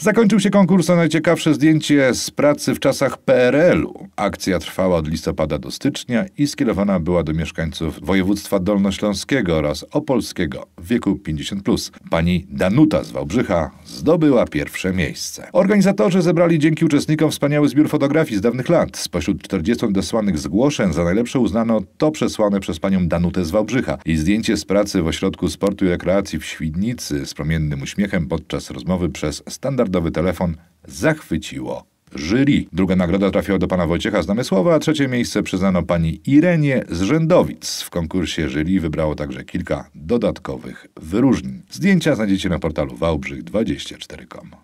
Zakończył się konkurs o najciekawsze zdjęcie z pracy w czasach PRL-u. Akcja trwała od listopada do stycznia i skierowana była do mieszkańców województwa dolnośląskiego oraz opolskiego w wieku 50+. Plus. Pani Danuta z Wałbrzycha zdobyła pierwsze miejsce. Organizatorzy zebrali dzięki uczestnikom wspaniały zbiór fotografii z dawnych lat. Spośród 40 odesłanych zgłoszeń za najlepsze uznano to przesłane przez panią Danutę z Wałbrzycha i zdjęcie z pracy w Ośrodku Sportu i Rekreacji w Świdnicy z promiennym uśmiechem podczas rozmowy przez standard standardowy telefon zachwyciło jury. Druga nagroda trafiła do pana Wojciecha z Namysłowa, a trzecie miejsce przyznano pani Irenie z Rzędowic. W konkursie jury wybrało także kilka dodatkowych wyróżnień. Zdjęcia znajdziecie na portalu wałbrzych24.com.